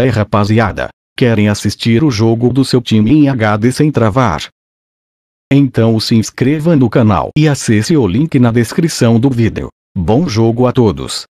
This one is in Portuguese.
é rapaziada, querem assistir o jogo do seu time em HD sem travar? Então se inscreva no canal e acesse o link na descrição do vídeo. Bom jogo a todos!